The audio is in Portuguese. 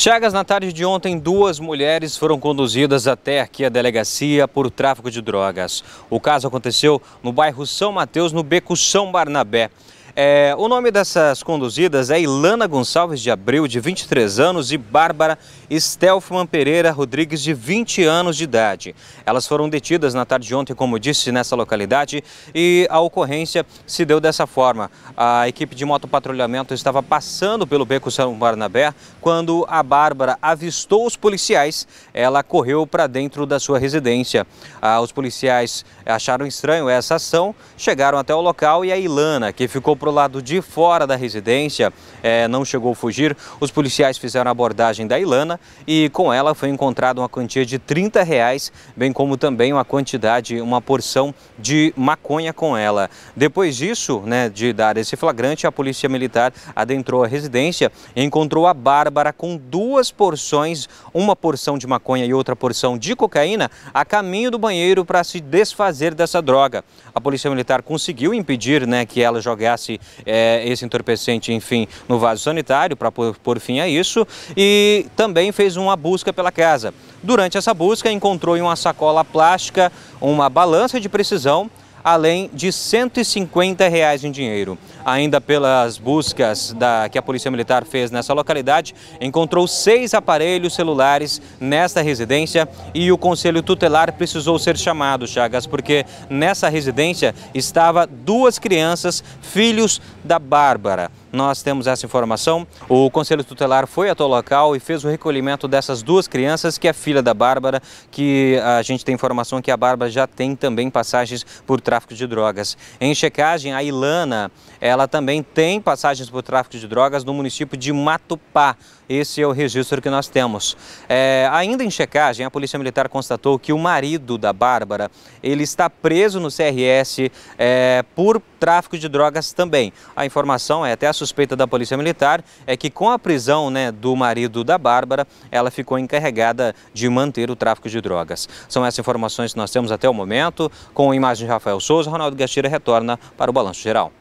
Chagas, na tarde de ontem, duas mulheres foram conduzidas até aqui a delegacia por tráfico de drogas. O caso aconteceu no bairro São Mateus, no beco São Barnabé. É, o nome dessas conduzidas é Ilana Gonçalves de Abreu, de 23 anos, e Bárbara Stelfman Pereira Rodrigues, de 20 anos de idade. Elas foram detidas na tarde de ontem, como disse, nessa localidade, e a ocorrência se deu dessa forma. A equipe de motopatrulhamento estava passando pelo beco São Barnabé quando a Bárbara avistou os policiais. Ela correu para dentro da sua residência. Ah, os policiais acharam estranho essa ação, chegaram até o local e a Ilana, que ficou para o lado de fora da residência, é, não chegou a fugir. Os policiais fizeram a abordagem da Ilana e com ela foi encontrada uma quantia de 30 reais, bem como também uma quantidade, uma porção de maconha com ela. Depois disso, né, de dar esse flagrante, a polícia militar adentrou a residência e encontrou a Bárbara com duas porções, uma porção de maconha e outra porção de cocaína, a caminho do banheiro para se desfazer dessa droga. A polícia militar conseguiu impedir né, que ela jogasse é, esse entorpecente, enfim, no vaso sanitário para pôr, pôr fim a isso e também fez uma busca pela casa. Durante essa busca, encontrou em uma sacola plástica uma balança de precisão além de 150 reais em dinheiro. Ainda pelas buscas da, que a Polícia Militar fez nessa localidade, encontrou seis aparelhos celulares nesta residência e o Conselho Tutelar precisou ser chamado, Chagas, porque nessa residência estava duas crianças, filhos da Bárbara nós temos essa informação. O Conselho Tutelar foi até o local e fez o recolhimento dessas duas crianças, que é filha da Bárbara, que a gente tem informação que a Bárbara já tem também passagens por tráfico de drogas. Em checagem, a Ilana, ela também tem passagens por tráfico de drogas no município de Matupá. Esse é o registro que nós temos. É, ainda em checagem, a Polícia Militar constatou que o marido da Bárbara, ele está preso no CRS é, por tráfico de drogas também. A informação é até a suspeita da Polícia Militar é que com a prisão né, do marido da Bárbara, ela ficou encarregada de manter o tráfico de drogas. São essas informações que nós temos até o momento. Com a imagem de Rafael Souza, Ronaldo Gastira retorna para o Balanço Geral.